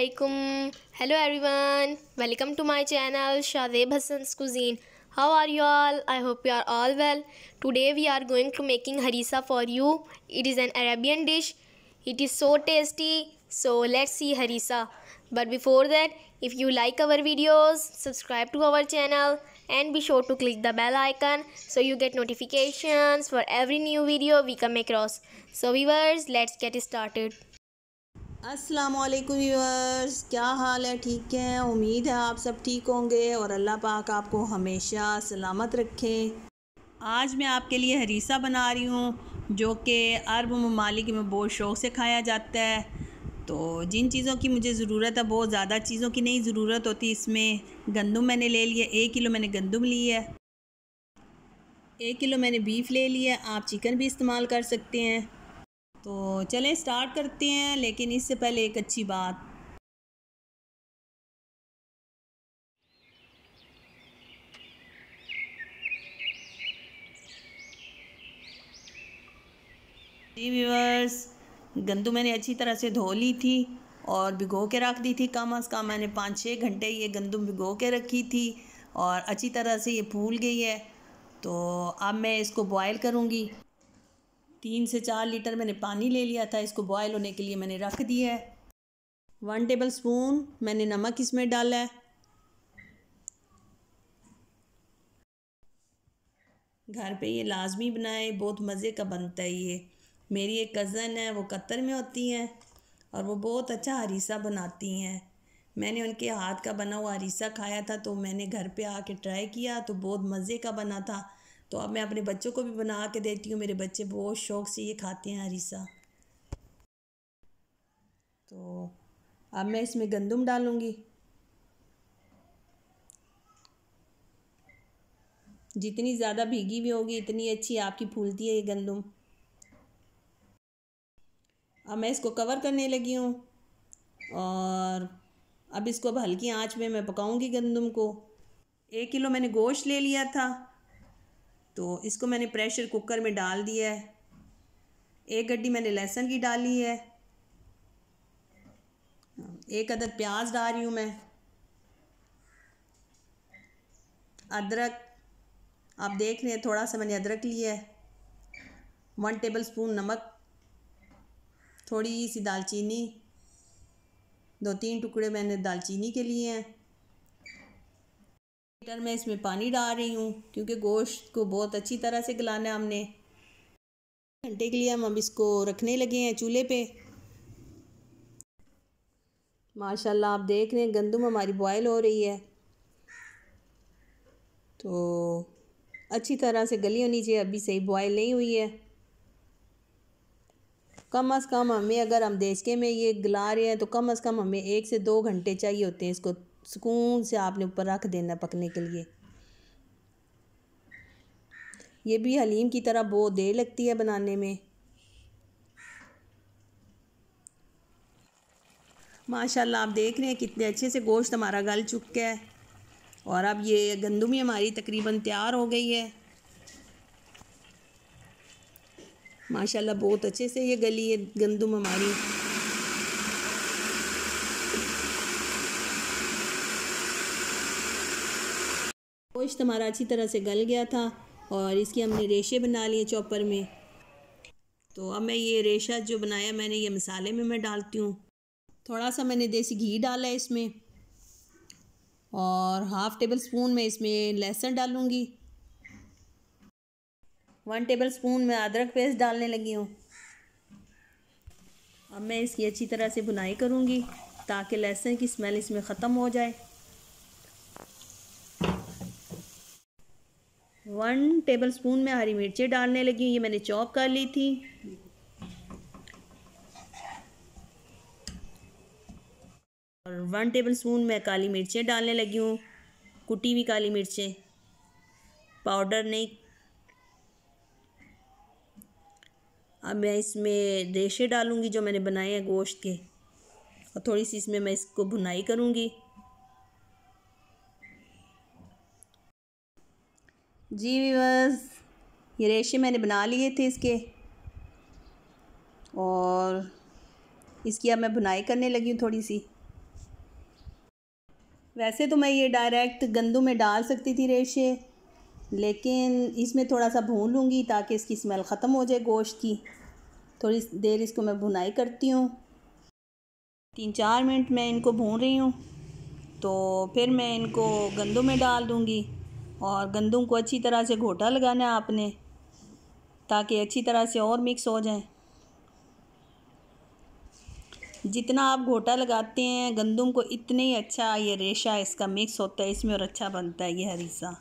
Assalamualaikum. Hello everyone. Welcome to my channel Shadeb Hassan's Cuisine. How are you all? I hope you are all well. Today we are going to making harissa for you. It is an Arabian dish. It is so tasty. So let's see harissa. But before that, if you like our videos, subscribe to our channel and be sure to click the bell icon so you get notifications for every new video we come across. So viewers, let's get started. अस्सलाम वालेकुम viewers क्या हाल है ठीक है उम्मीद है आप सब ठीक होंगे और अल्लाह पाक आपको हमेशा सलामत रखे आज मैं आपके लिए हरीसा बना रही हूँ जो कि अरब ममालिक में बहुत शौक़ से खाया जाता है तो जिन चीज़ों की मुझे ज़रूरत है बहुत ज़्यादा चीज़ों की नहीं ज़रूरत होती इसमें गंदम मैंने ले लिया एक किलो मैंने गंदम ली है एक किलो मैंने बीफ ले लिया आप चिकन भी इस्तेमाल कर सकते हैं तो चलें स्टार्ट करते हैं लेकिन इससे पहले एक अच्छी बात जी व्यूवर्स गंदू मैंने अच्छी तरह से धो ली थी और भिगो के रख दी थी कम अज़ कम मैंने पाँच छः घंटे ये गंदम भिगो के रखी थी और अच्छी तरह से ये फूल गई है तो अब मैं इसको बॉयल करूँगी तीन से चार लीटर मैंने पानी ले लिया था इसको बॉयल होने के लिए मैंने रख दिया है वन टेबल स्पून मैंने नमक इसमें डाला है घर पे ये लाजमी बनाए बहुत मज़े का बनता है ये मेरी एक कज़न है वो कतर में होती हैं और वो बहुत अच्छा हरीसा बनाती हैं मैंने उनके हाथ का बना हुआ हरीसा खाया था तो मैंने घर पे आके ट्राई किया तो बहुत मज़े का बना था तो अब मैं अपने बच्चों को भी बना के देती हूँ मेरे बच्चे बहुत शौक़ से ये खाते हैं हरीसा तो अब मैं इसमें गंदम डालूँगी जितनी ज़्यादा भीगी भी होगी इतनी अच्छी आपकी फूलती है ये गंदम अब मैं इसको कवर करने लगी हूँ और अब इसको अब हल्की आँच में मैं पकाऊंगी गंदम को एक किलो मैंने गोश्त ले लिया था तो इसको मैंने प्रेशर कुकर में डाल दिया है एक गड्डी मैंने लहसुन की डाली है हाँ, एक अदर प्याज डाल रही हूँ मैं अदरक आप देख रहे हैं थोड़ा सा मैंने अदरक लिया है वन टेबल स्पून नमक थोड़ी सी दालचीनी दो तीन टुकड़े मैंने दालचीनी के लिए हैं लीटर मैं इसमें पानी डाल रही हूँ क्योंकि गोश्त को बहुत अच्छी तरह से गलाना है हमने घंटे के लिए हम अब इसको रखने लगे हैं चूल्हे पे माशाल्लाह आप देख रहे हैं गंदम हमारी बॉयल हो रही है तो अच्छी तरह से गली होनी चाहिए अभी सही बॉयल नहीं हुई है कम अज़ कम हमें अगर हम देश के में ये गला रहे हैं तो कम अज़ कम हमें एक से दो घंटे चाहिए होते हैं इसको सुकून से आपने ऊपर रख देना पकने के लिए ये भी हलीम की तरह बहुत देर लगती है बनाने में माशाल्लाह आप देख रहे हैं कितने अच्छे से गोश्त हमारा गल चुका है और अब ये गंदम ही हमारी तकरीबन तैयार हो गई है माशाल्लाह बहुत अच्छे से ये गली है गंदम हमारी गोश्त हमारा अच्छी तरह से गल गया था और इसके हमने रेशे बना लिए चॉपर में तो अब मैं ये रेशा जो बनाया मैंने ये मसाले में मैं डालती हूँ थोड़ा सा मैंने देसी घी डाला है इसमें और हाफ़ टेबल स्पून मैं इसमें लहसुन डालूँगी वन टेबल स्पून मैं अदरक पेस्ट डालने लगी हूँ अब मैं इसकी अच्छी तरह से बुनाई करूँगी ताकि लहसुन की स्मेल इसमें ख़त्म हो जाए वन टेबल स्पून में हरी मिर्चें डालने लगी हूँ ये मैंने चॉप कर ली थी और वन टेबल स्पून में काली मिर्चें डालने लगी हूँ कुटी हुई काली मिर्चें पाउडर नहीं अब मैं इसमें रेशे डालूँगी जो मैंने बनाए हैं गोश्त के और थोड़ी सी इसमें मैं इसको भुनाई करूँगी जी वीवर्स ये रेशे मैंने बना लिए थे इसके और इसकी अब मैं बुनाई करने लगी हूँ थोड़ी सी वैसे तो मैं ये डायरेक्ट गंदू में डाल सकती थी रेशे लेकिन इसमें थोड़ा सा भून लूँगी ताकि इसकी स्मेल ख़त्म हो जाए गोश्त की थोड़ी देर इसको मैं भुनाई करती हूँ तीन चार मिनट मैं इनको भून रही हूँ तो फिर मैं इनको गंदों में डाल दूँगी और गंदम को अच्छी तरह से घोटा लगाना है आपने ताकि अच्छी तरह से और मिक्स हो जाए जितना आप घोटा लगाते हैं गंदम को इतने ही अच्छा ये रेशा इसका मिक्स होता है इसमें और अच्छा बनता है ये हरीसा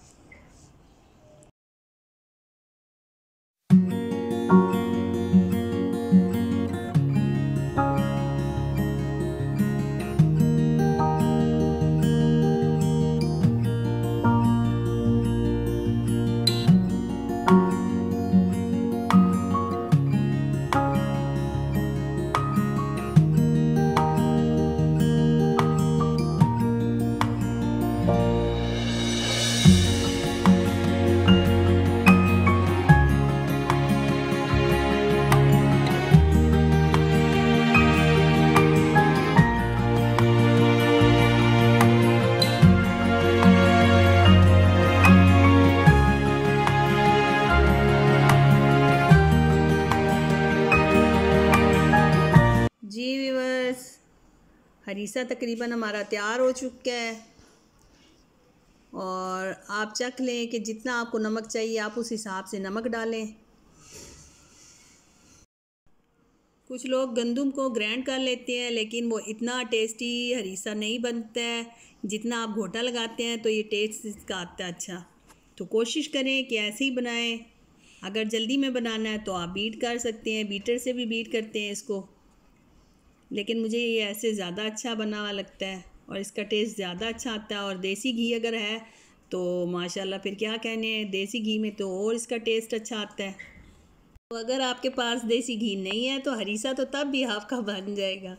हरीसा तकरीबन हमारा तैयार हो चुका है और आप चख लें कि जितना आपको नमक चाहिए आप उस हिसाब से नमक डालें कुछ लोग गंदम को ग्राइंड कर लेते हैं लेकिन वो इतना टेस्टी हरीसा नहीं बनता है जितना आप घोटा लगाते हैं तो ये टेस्ट इसका आता है अच्छा तो कोशिश करें कि ऐसे ही बनाएं अगर जल्दी में बनाना है तो आप बीट कर सकते हैं बीटर से भी बीट करते हैं इसको लेकिन मुझे ये ऐसे ज़्यादा अच्छा बना हुआ लगता है और इसका टेस्ट ज़्यादा अच्छा आता है और देसी घी अगर है तो माशाल्लाह फिर क्या कहने देसी घी में तो और इसका टेस्ट अच्छा आता है तो अगर आपके पास देसी घी नहीं है तो हरीसा तो तब भी आपका बन जाएगा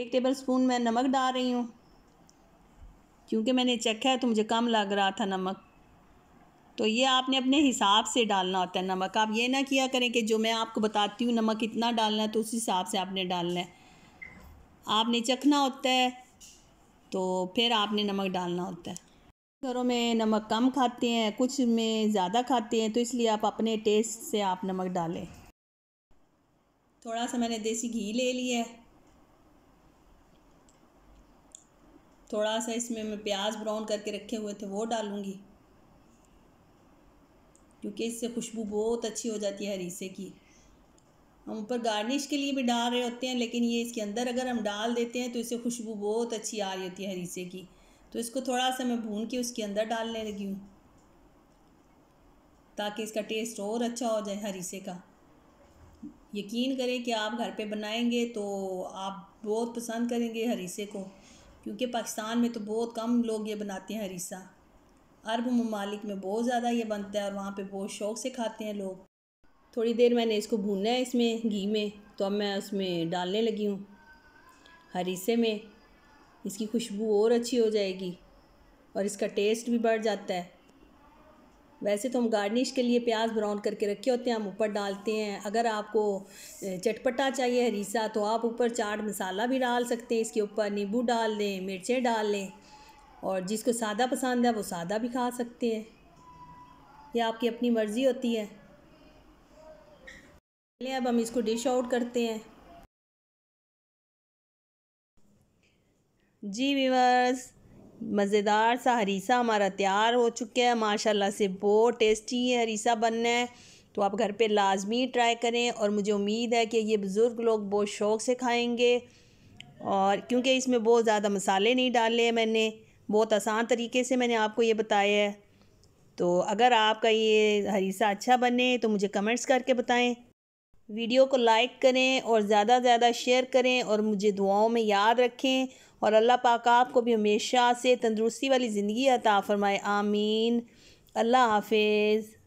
एक टेबल स्पून मैं नमक डाल रही हूँ क्योंकि मैंने चखा है तो मुझे कम लग रहा था नमक तो ये आपने अपने हिसाब से डालना होता है नमक आप ये ना किया करें कि जो मैं आपको बताती हूँ नमक इतना डालना है तो उस हिसाब से आपने डालना है आपने चखना होता है तो फिर आपने नमक डालना होता है घरों में नमक कम खाते हैं कुछ में ज़्यादा खाते हैं तो इसलिए आप अपने टेस्ट से आप नमक डालें थोड़ा सा मैंने देसी घी ले लिया है थोड़ा सा इसमें मैं प्याज ब्राउन करके रखे हुए थे वो डालूँगी क्योंकि इससे खुशबू बहुत अच्छी हो जाती है हरीसे की हम ऊपर गार्निश के लिए भी डाल रहे होते हैं लेकिन ये इसके अंदर अगर हम डाल देते हैं तो इससे खुशबू बहुत अच्छी आ रही होती है हरीसे की तो इसको थोड़ा सा मैं भून के उसके अंदर डालने लगी हूँ ताकि इसका टेस्ट और अच्छा हो जाए हरीसे का यकीन करें कि आप घर पे बनाएंगे तो आप बहुत पसंद करेंगे हरीसे को क्योंकि पाकिस्तान में तो बहुत कम लोग ये बनाते हैं हरीसा अरब ममालिक में बहुत ज़्यादा ये बनता है और वहाँ पे बहुत शौक़ से खाते हैं लोग थोड़ी देर मैंने इसको भूनना है इसमें घी में तो अब मैं उसमें डालने लगी हूँ हरीसे में इसकी खुशबू और अच्छी हो जाएगी और इसका टेस्ट भी बढ़ जाता है वैसे तो हम गार्निश के लिए प्याज ब्राउन करके रखे होते हैं हम ऊपर डालते हैं अगर आपको चटपटा चाहिए हरीसा तो आप ऊपर चाट मसाला भी डाल सकते हैं इसके ऊपर नींबू डाल लें मिर्चें डाल लें और जिसको सादा पसंद है वो सादा भी खा सकते हैं यह आपकी अपनी मर्ज़ी होती है पहले अब हम इसको डिश आउट करते हैं जी विवर्स मज़ेदार सा हरीसा हमारा तैयार हो चुका है माशाल्लाह से बहुत टेस्टी है हरीसा बनना है तो आप घर पे लाजमी ट्राई करें और मुझे उम्मीद है कि ये बुज़ुर्ग लोग बहुत शौक़ से खाएंगे और क्योंकि इसमें बहुत ज़्यादा मसाले नहीं डाले मैंने बहुत आसान तरीके से मैंने आपको ये बताया है तो अगर आपका ये हरीसा अच्छा बने तो मुझे कमेंट्स करके बताएं वीडियो को लाइक करें और ज़्यादा से ज़्यादा शेयर करें और मुझे दुआओं में याद रखें और अल्लाह पाक आपको भी हमेशा से तंदरुस्ती वाली ज़िंदगी अता फ़रमाए आमीन अल्लाह हाफिज़